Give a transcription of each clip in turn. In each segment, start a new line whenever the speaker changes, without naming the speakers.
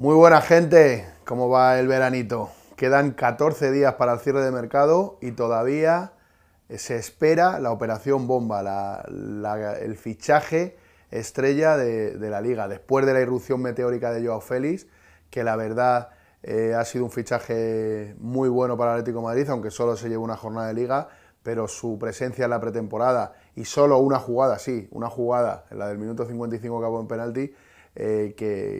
Muy buena gente, ¿cómo va el veranito? Quedan 14 días para el cierre de mercado y todavía eh, se espera la operación bomba, el fichaje estrella de, la liga. Después de la irrupción meteórica de Joao Félix, que la verdad eh, ha sido un fichaje muy bueno para el Atlético Madrid, aunque solo se lleva una jornada de liga, pero su presencia en la pretemporada y solo una jugada, sí, una jugada, en la del minuto 55 que acabó en penalti, eh,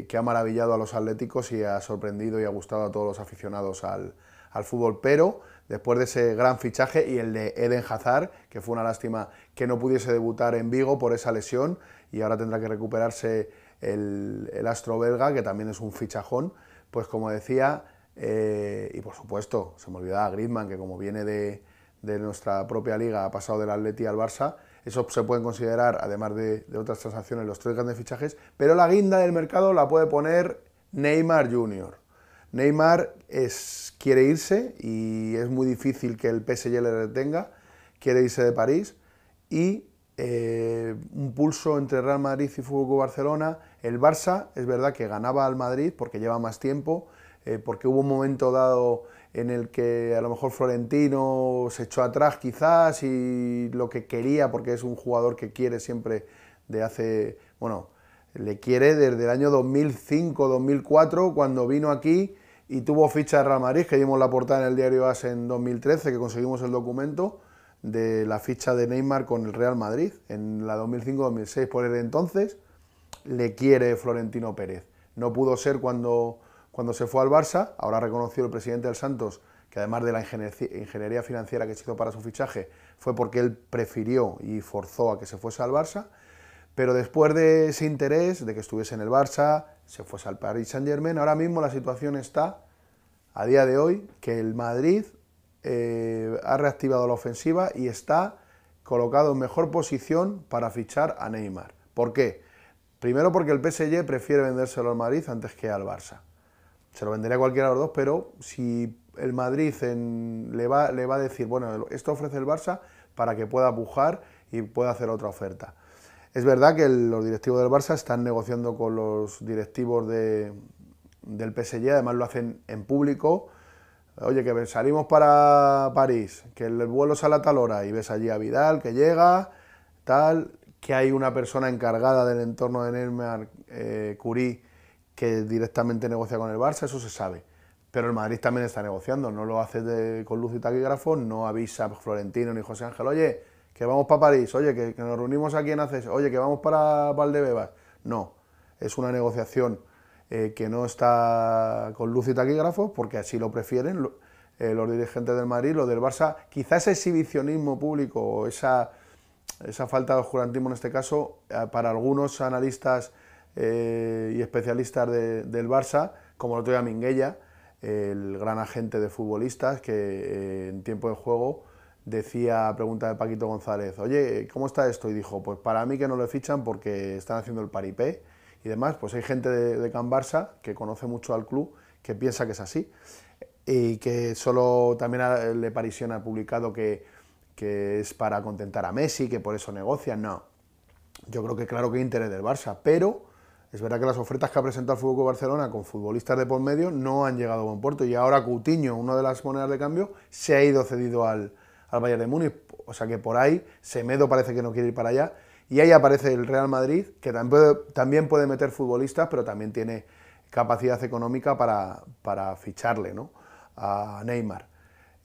que, ha maravillado a los atléticos y ha sorprendido y ha gustado a todos los aficionados al, fútbol. Pero después de ese gran fichaje y el de Eden Hazard, que fue una lástima que no pudiese debutar en Vigo por esa lesión y ahora tendrá que recuperarse el, astro belga, que también es un fichajón, pues como decía, eh, y por supuesto, se me olvidaba Griezmann, que como viene de, de nuestra propia liga, ha pasado del Atleti al Barça, eso se puede considerar, además de, otras transacciones, los tres grandes fichajes. Pero la guinda del mercado la puede poner Neymar Jr. Neymar quiere irse y es muy difícil que el PSG le retenga. Quiere irse de París y eh, un pulso entre Real Madrid y Fútbol Barcelona. El Barça es verdad que ganaba al Madrid porque lleva más tiempo, eh, porque hubo un momento dado en el que a lo mejor Florentino se echó atrás quizás y lo que quería, porque es un jugador que quiere siempre de hace, bueno, le quiere desde el año 2005-2004 cuando vino aquí y tuvo ficha de Real Madrid, que dimos la portada en el diario AS en 2013, que conseguimos el documento de la ficha de Neymar con el Real Madrid en la 2005-2006. Por el entonces le quiere Florentino Pérez. No pudo ser cuando cuando se fue al Barça, ahora reconoció el presidente del Santos que además de la ingeniería financiera que se hizo para su fichaje, fue porque él prefirió y forzó a que se fuese al Barça, pero después de ese interés, de que estuviese en el Barça, se fuese al Paris Saint Germain, ahora mismo la situación está, a día de hoy, que el Madrid eh, ha reactivado la ofensiva y está colocado en mejor posición para fichar a Neymar. ¿Por qué? Primero porque el PSG prefiere vendérselo al Madrid antes que al Barça se lo vendería a cualquiera de los dos, pero si el Madrid le, va, a decir, bueno, esto ofrece el Barça para que pueda pujar y pueda hacer otra oferta. Es verdad que los directivos del Barça están negociando con los directivos del PSG, además lo hacen en público. Oye, que salimos para París, que el vuelo sale a tal hora y ves allí a Vidal que llega, tal, que hay una persona encargada del entorno de Neymar, eh, Curie, que directamente negocia con el Barça, eso se sabe. Pero el Madrid también está negociando, no lo hace con luz y taquígrafo, no avisa Florentino ni José Ángel, oye, que vamos para París, oye, que, nos reunimos aquí en Aces, oye, que vamos para Valdebebas. No, es una negociación eh, que no está con luz y taquígrafo, porque así lo prefieren eh, los dirigentes del Madrid, los del Barça. Quizás ese exhibicionismo público o esa, falta de oscurantismo en este caso, eh, para algunos analistas eh, y especialistas del Barça, como lo tuve a Minguella, el gran agente de futbolistas que eh, en tiempo de juego decía, pregunta de Paquito González, oye, ¿cómo está esto? Y dijo, pues para mí que no lo fichan porque están haciendo el paripé y demás. Pues hay gente de, Can Barça que conoce mucho al club que piensa que es así y que solo también Le Parisien ha publicado que, que es para contentar a Messi, que por eso negocia. No, yo creo que claro que hay interés del Barça, pero es verdad que las ofertas que ha presentado el Fútbol Barcelona con futbolistas de por medio no han llegado a buen puerto y ahora Coutinho, una de las monedas de cambio, se ha ido cedido al, al Bayern de Múnich. O sea que por ahí Semedo parece que no quiere ir para allá. Y ahí aparece el Real Madrid, que también puede, meter futbolistas, pero también tiene capacidad económica para, ficharle ¿no? a Neymar.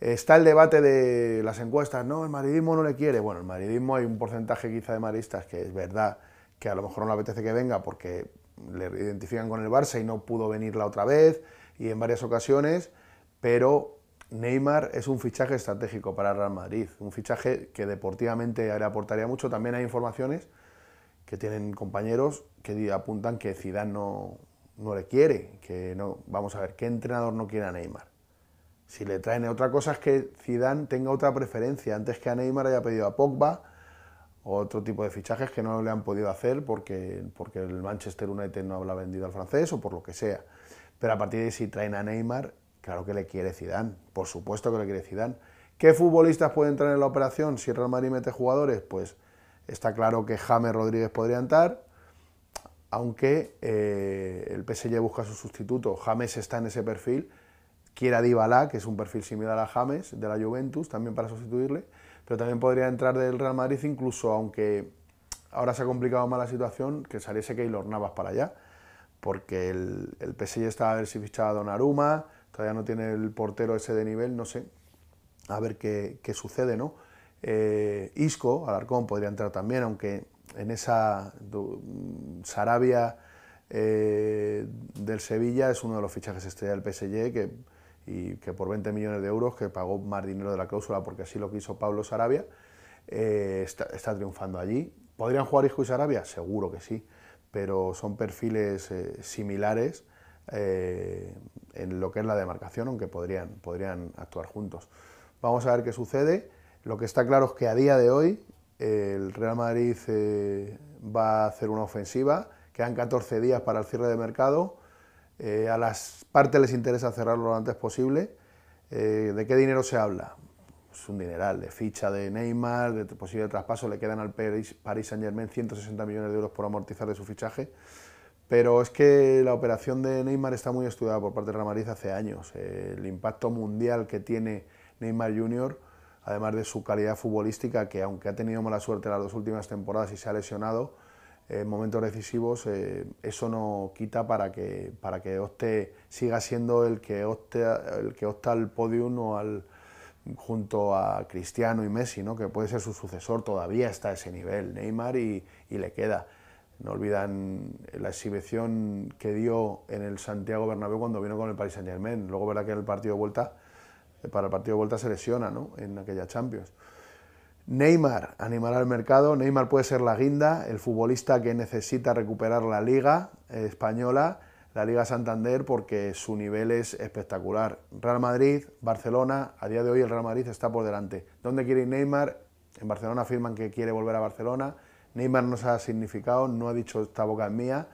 Está el debate de las encuestas, no, el madridismo no le quiere. Bueno, el madridismo hay un porcentaje quizá de maristas que es verdad que a lo mejor no le apetece que venga porque le identifican con el Barça y no pudo venir la otra vez y en varias ocasiones, pero Neymar es un fichaje estratégico para Real Madrid, un fichaje que deportivamente le aportaría mucho. También hay informaciones que tienen compañeros que apuntan que Zidane no, no le quiere, que no, vamos a ver, ¿qué entrenador no quiere a Neymar? Si le traen otra cosa es que Zidane tenga otra preferencia, antes que a Neymar haya pedido a Pogba, otro tipo de fichajes que no le han podido hacer porque, el Manchester United no habla vendido al francés o por lo que sea. Pero a partir de ahí, si traen a Neymar, claro que le quiere Zidane, por supuesto que le quiere Zidane. ¿Qué futbolistas pueden entrar en la operación si Real Madrid mete jugadores? Pues está claro que James Rodríguez podría entrar, aunque eh, el PSG busca su sustituto. James está en ese perfil, quiere a Dybala, que es un perfil similar a James de la Juventus, también para sustituirle pero también podría entrar del Real Madrid incluso aunque ahora se ha complicado más la situación, que saliese Keylor Navas para allá, porque el, PSG estaba a ver si ficha a Donnarumma, todavía no tiene el portero ese de nivel, no sé, a ver qué, sucede, ¿no? Eh, Isco, Alarcón podría entrar también, aunque en esa Sarabia eh, del Sevilla es uno de los fichajes estrella del PSG que y que por 20 millones de euros, que pagó más dinero de la cláusula porque así lo quiso Pablo Sarabia, eh, está, triunfando allí. ¿Podrían jugar hijo y Sarabia? Seguro que sí, pero son perfiles eh, similares eh, en lo que es la demarcación, aunque podrían, podrían actuar juntos. Vamos a ver qué sucede. Lo que está claro es que a día de hoy el Real Madrid va a hacer una ofensiva, quedan 14 días para el cierre de mercado eh, a las partes les interesa cerrarlo lo antes posible. Eh, ¿De qué dinero se habla? Es pues un dineral, de ficha de Neymar, de posible traspaso, le quedan al Paris Saint-Germain 160 millones de euros por amortizar de su fichaje. Pero es que la operación de Neymar está muy estudiada por parte de Ramariz hace años. el impacto mundial que tiene Neymar Jr., además de su calidad futbolística, que aunque ha tenido mala suerte las dos últimas temporadas y se ha lesionado, en eh, momentos decisivos, eh, eso no quita para que, para que Oste siga siendo el que, Oste, el que opta al podium al, junto a Cristiano y Messi, ¿no? que puede ser su sucesor, todavía está a ese nivel Neymar y, le queda. No olvidan la exhibición que dio en el Santiago Bernabéu cuando vino con el Paris Saint Germain. Luego verá que el partido de vuelta, eh, para el partido de vuelta se lesiona en aquella Champions Neymar, animará el mercado. Neymar puede ser la guinda, el futbolista que necesita recuperar la liga eh, española, la liga Santander, porque su nivel es espectacular. Real Madrid, Barcelona, a día de hoy el Real Madrid está por delante. ¿Dónde quiere ir Neymar? En Barcelona afirman que quiere volver a Barcelona. Neymar no se ha significado, no ha dicho esta boca es mía.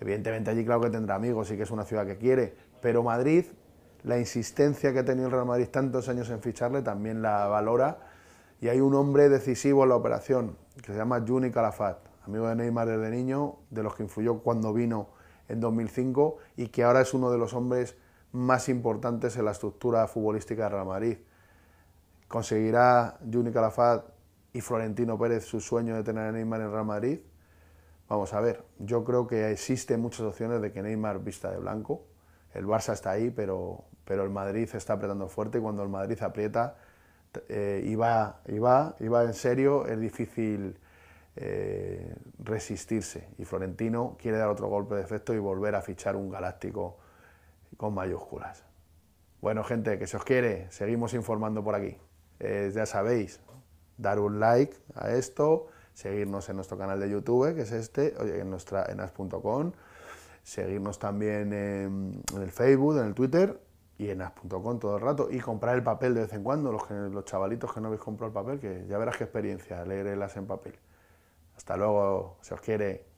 Evidentemente allí claro que tendrá amigos y que es una ciudad que quiere, pero Madrid, la insistencia que ha tenido el Real Madrid tantos años en ficharle, también la valora y hay un hombre decisivo en la operación, que se llama Juni Calafat, amigo de Neymar desde niño, de los que influyó cuando vino en 2005 y que ahora es uno de los hombres más importantes en la estructura futbolística de Real Madrid. ¿Conseguirá Juni Calafat y Florentino Pérez su sueño de tener a Neymar en Real Madrid? Vamos a ver, yo creo que existen muchas opciones de que Neymar vista de blanco. El Barça está ahí, pero, pero el Madrid está apretando fuerte y cuando el Madrid aprieta, eh, y, va, y, en serio, es difícil eh, resistirse. Y Florentino quiere dar otro golpe de efecto y volver a fichar un galáctico con mayúsculas. Bueno, gente, que se os quiere, seguimos informando por aquí. Eh, ya sabéis, dar un like a esto, seguirnos en nuestro canal de YouTube, que es este, en, nuestra, seguirnos también en el Facebook, en el Twitter y en as.com todo el rato y comprar el papel de vez en cuando, los, chavalitos que no habéis comprado el papel, que ya verás qué experiencia leer el as en papel. Hasta luego, se os quiere.